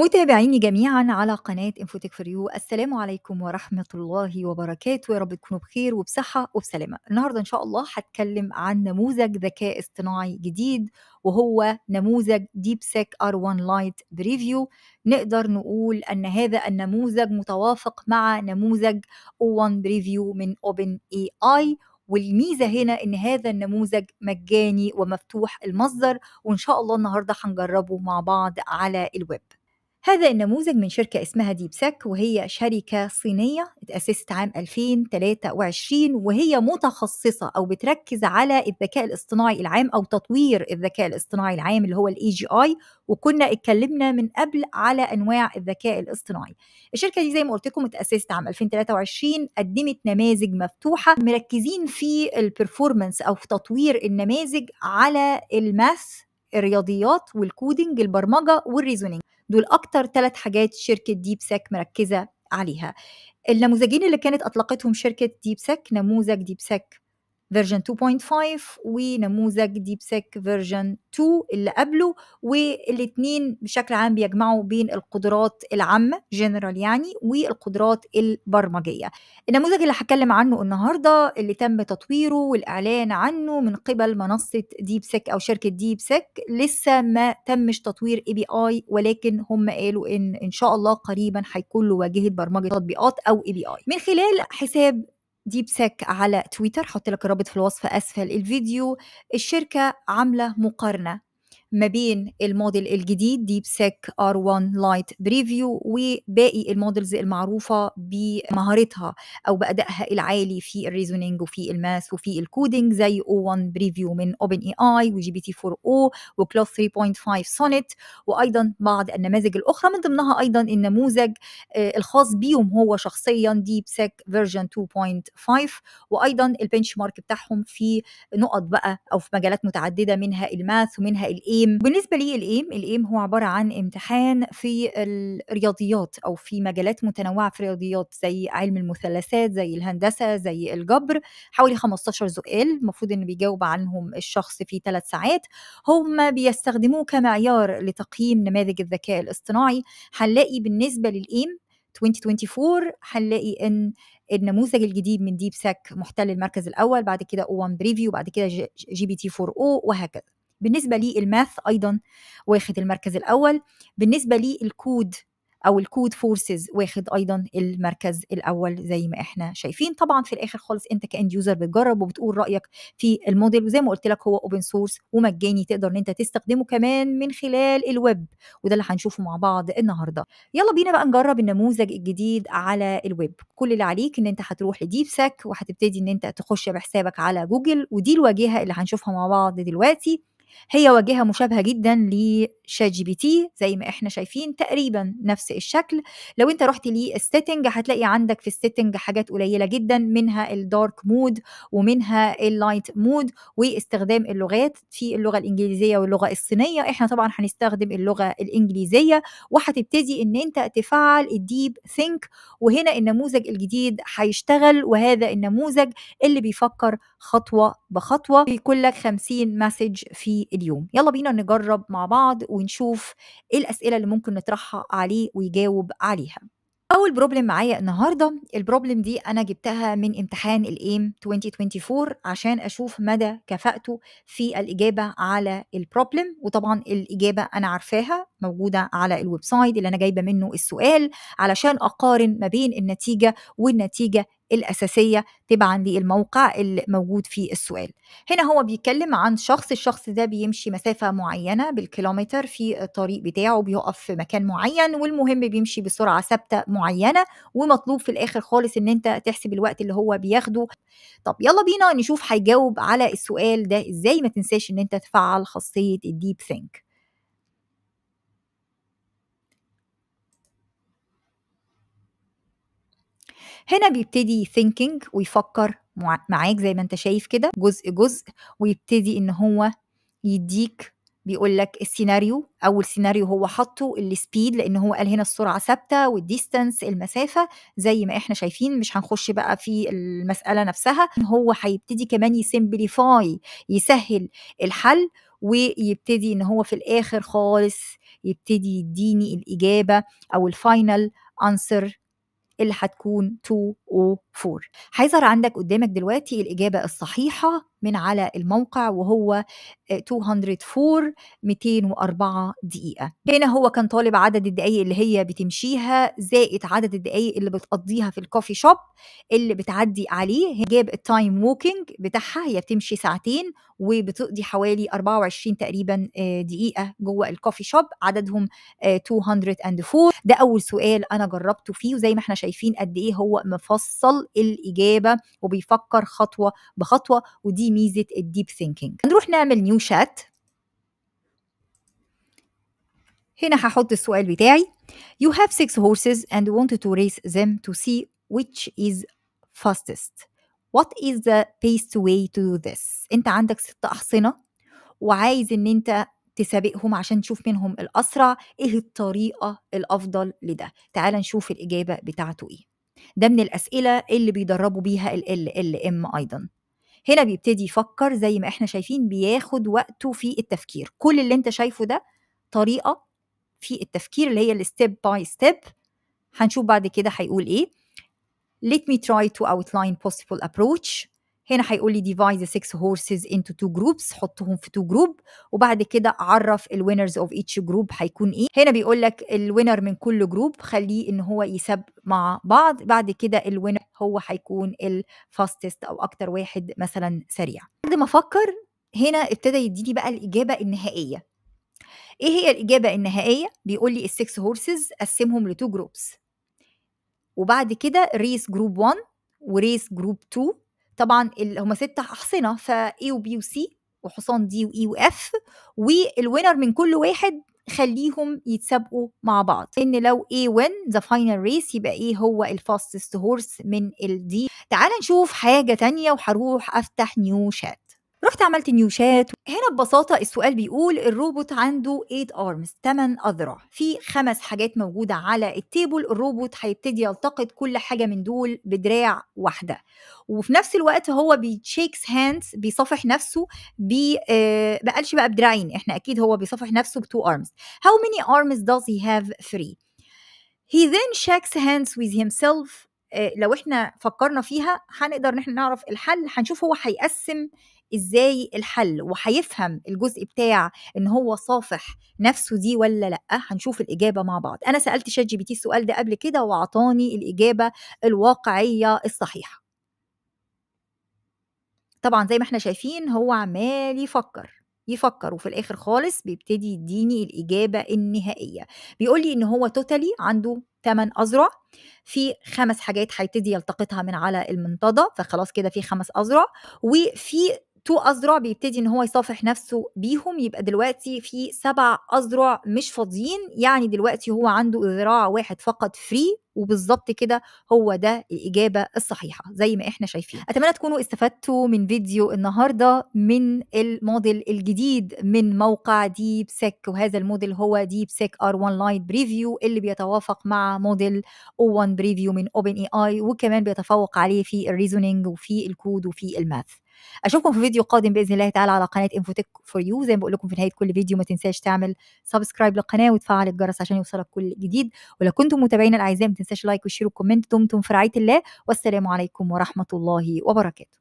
متابعيني جميعا على قناة انفوتك فور يو السلام عليكم ورحمة الله وبركاته يا رب تكونوا بخير وبصحة وبسلامة النهاردة إن شاء الله هتكلم عن نموذج ذكاء اصطناعي جديد وهو نموذج ديب سيك ار 1 لايت بريفيو نقدر نقول أن هذا النموذج متوافق مع نموذج او 1 بريفيو من اوبن اي اي والميزه هنا ان هذا النموذج مجاني ومفتوح المصدر وان شاء الله النهارده هنجربه مع بعض على الويب هذا النموذج من شركة اسمها ديبسك وهي شركة صينية اتأسست عام 2023 وهي متخصصة أو بتركز على الذكاء الاصطناعي العام أو تطوير الذكاء الاصطناعي العام اللي هو الـ AGI وكنا اتكلمنا من قبل على أنواع الذكاء الاصطناعي الشركة دي زي ما قلت لكم اتأسست عام 2023 قدمت نماذج مفتوحة مركزين في البرفورمانس أو في تطوير النماذج على الماث الرياضيات والكودينج البرمجه والريزونينج دول اكتر ثلاث حاجات شركه ديب سيك مركزه عليها النموذجين اللي كانت اطلقتهم شركه ديب سيك نموذج ديب سيك فيرجن 2.5 ونموذج ديب سيك فيرجن 2 اللي قبله والاثنين بشكل عام بيجمعوا بين القدرات العامه جنرال يعني والقدرات البرمجيه النموذج اللي هتكلم عنه النهارده اللي تم تطويره والاعلان عنه من قبل منصه ديب سيك او شركه ديب سيك لسه ما تمش تطوير اي بي اي ولكن هم قالوا ان ان شاء الله قريبا هيكون له واجهه برمجه تطبيقات او اي بي اي من خلال حساب ديب سيك على تويتر حط لك الرابط في الوصف اسفل الفيديو الشركه عامله مقارنه ما بين الموديل الجديد ديب سيك ار 1 لايت بريفيو وباقي المودلز المعروفه بمهارتها او بادائها العالي في الريزونينج وفي الماس وفي الكودينج زي او 1 بريفيو من اوبن اي اي وجي بي تي 4 او وكلاس 3.5 سونت وايضا بعض النماذج الاخرى من ضمنها ايضا النموذج آه، الخاص بيهم هو شخصيا ديب سيك فيرجن 2.5 وايضا البنش مارك بتاعهم في نقط بقى او في مجالات متعدده منها الماث ومنها الاي الايم بالنسبه لي الايم الايم هو عباره عن امتحان في الرياضيات او في مجالات متنوعه في الرياضيات زي علم المثلثات زي الهندسه زي الجبر حوالي 15 سؤال المفروض ان بيجاوب عنهم الشخص في ثلاث ساعات هم بيستخدموه كمعيار لتقييم نماذج الذكاء الاصطناعي هنلاقي بالنسبه للايم 2024 هنلاقي ان النموذج الجديد من ديب ساك محتل المركز الاول بعد كده او 1 بريفيو بعد كده جي بي تي 4 او وهكذا بالنسبه لي الماث ايضا واخد المركز الاول بالنسبه لي الكود او الكود فورسز واخد ايضا المركز الاول زي ما احنا شايفين طبعا في الاخر خالص انت كاند يوزر بتجرب وبتقول رايك في الموديل وزي ما قلت لك هو اوبن سورس ومجاني تقدر ان انت تستخدمه كمان من خلال الويب وده اللي هنشوفه مع بعض النهارده يلا بينا بقى نجرب النموذج الجديد على الويب كل اللي عليك ان انت هتروح لديب ساك وهتبتدي ان انت تخش بحسابك على جوجل ودي الواجهه اللي هنشوفها مع بعض دلوقتي هي واجهة مشابهة جدا لشات جي بي تي زي ما احنا شايفين تقريبا نفس الشكل لو انت رحت للسيتنج هتلاقي عندك في السيتنج حاجات قليلة جدا منها الدارك مود ومنها اللايت مود واستخدام اللغات في اللغة الإنجليزية واللغة الصينية احنا طبعا هنستخدم اللغة الإنجليزية وهتبتدي ان انت تفعل الديب ثينك وهنا النموذج الجديد هيشتغل وهذا النموذج اللي بيفكر خطوة بخطوة بيكون لك 50 مسج في اليوم يلا بينا نجرب مع بعض ونشوف ايه الاسئله اللي ممكن نطرحها عليه ويجاوب عليها اول بروبلم معايا النهارده البروبلم دي انا جبتها من امتحان الايم 2024 عشان اشوف مدى كفاءته في الاجابه على البروبلم وطبعا الاجابه انا عارفاها موجوده على الويب سايت اللي انا جايبه منه السؤال علشان اقارن ما بين النتيجه والنتيجه الأساسية تبعا للموقع الموجود في السؤال هنا هو بيتكلم عن شخص الشخص ده بيمشي مسافة معينة بالكيلومتر في الطريق بتاعه بيقف في مكان معين والمهم بيمشي بسرعة ثابتة معينة ومطلوب في الآخر خالص إن أنت تحسب الوقت اللي هو بياخده طب يلا بينا نشوف هيجاوب على السؤال ده إزاي ما تنساش إن أنت تفعل خاصية الديب ثينك هنا بيبتدي ثينكينج ويفكر معاك زي ما انت شايف كده جزء جزء ويبتدي ان هو يديك بيقول لك السيناريو اول سيناريو هو حاطه السبيد لان هو قال هنا السرعه ثابته والديستنس المسافه زي ما احنا شايفين مش هنخش بقى في المساله نفسها هو هيبتدي كمان يسمبليفاي يسهل الحل ويبتدي ان هو في الاخر خالص يبتدي يديني الاجابه او الفاينل انسر اللي حتكون تو O4 هيظهر عندك قدامك دلوقتي الإجابة الصحيحة من على الموقع وهو 204 آه، 204 دقيقة هنا هو كان طالب عدد الدقايق اللي هي بتمشيها زائد عدد الدقايق اللي بتقضيها في الكوفي شوب اللي بتعدي عليه جاب التايم ووكينج بتاعها هي بتمشي ساعتين وبتقضي حوالي 24 تقريبا آه، دقيقة جوه الكوفي شوب عددهم 204 آه، ده أول سؤال أنا جربته فيه وزي ما احنا شايفين قد إيه هو مفاصل بيوصل الاجابه وبيفكر خطوه بخطوه ودي ميزه الديب ثينكينج هنروح نعمل نيو شات هنا هحط السؤال بتاعي You have six horses and want to race them to see which is fastest. What is the best way to do this? أنت عندك ست أحصنة وعايز إن أنت تسابقهم عشان تشوف منهم الأسرع إيه الطريقة الأفضل لده تعال نشوف الإجابة بتاعته إيه ده من الأسئلة اللي بيدربوا بيها ال LLM أيضا هنا بيبتدي يفكر زي ما احنا شايفين بياخد وقته في التفكير كل اللي انت شايفه ده طريقة في التفكير اللي هي الستيب باي ستيب هنشوف بعد كده هيقول ايه let me try to outline possible approach هنا هيقول لي divide the six horses into two groups حطهم في two group وبعد كده عرف الوينرز اوف each جروب هيكون ايه هنا بيقول لك الوينر من كل جروب خليه ان هو يسب مع بعض بعد كده الوينر هو هيكون الفاستست او اكتر واحد مثلا سريع بعد ما افكر هنا ابتدى يديني بقى الاجابه النهائيه ايه هي الاجابه النهائيه بيقول لي السكس هورسز قسمهم لتو جروبس وبعد كده ريس جروب 1 وريس جروب 2 طبعا هم ستة أحصنة فA وبي وسي وحصان دي وإي وإف والوينر من كل واحد خليهم يتسابقوا مع بعض ان لو A win the final race يبقى ايه هو الفاستست هورس من الدي تعال نشوف حاجة تانية وهروح افتح نيو شات رحت عملت نيوشات هنا ببساطة السؤال بيقول الروبوت عنده 8 ارمز 8 اذرع في خمس حاجات موجودة على التيبل الروبوت هيبتدي يلتقط كل حاجة من دول بدراع واحدة وفي نفس الوقت هو بيتشيكس هاندز بيصافح نفسه بي آه بقالش بقى بدراعين احنا اكيد هو بيصافح نفسه بتو ارمز how many arms does he have three he then shakes hands with himself آه، لو احنا فكرنا فيها هنقدر ان احنا نعرف الحل هنشوف هو هيقسم ازاي الحل وهيفهم الجزء بتاع ان هو صافح نفسه دي ولا لا هنشوف الاجابه مع بعض انا سالت شات جي بي تي السؤال ده قبل كده واعطاني الاجابه الواقعيه الصحيحه طبعا زي ما احنا شايفين هو عمال يفكر يفكر وفي الاخر خالص بيبتدي يديني الاجابه النهائيه بيقول لي ان هو توتالي عنده ثمان أذرع في خمس حاجات هيبتدي يلتقطها من على المنطقة فخلاص كده في خمس أذرع وفي تو اذرع بيبتدي ان هو يصافح نفسه بيهم يبقى دلوقتي في سبع اذرع مش فاضيين يعني دلوقتي هو عنده ذراع واحد فقط فري وبالظبط كده هو ده الإجابة الصحيحة زي ما احنا شايفين أتمنى تكونوا استفدتوا من فيديو النهاردة من الموديل الجديد من موقع ديب سيك وهذا الموديل هو ديب سيك ار 1 لايت بريفيو اللي بيتوافق مع موديل او 1 بريفيو من اوبن اي اي وكمان بيتفوق عليه في الريزونينج وفي الكود وفي الماث اشوفكم في فيديو قادم باذن الله تعالى على قناه انفوتك فور يو زي ما بقول لكم في نهايه كل فيديو ما تنساش تعمل سبسكرايب للقناه وتفعل الجرس عشان يوصلك كل جديد ولو كنتم متابعين الاعزاء ما تنساش لايك وشير وكومنت دمتم في رعايه الله والسلام عليكم ورحمه الله وبركاته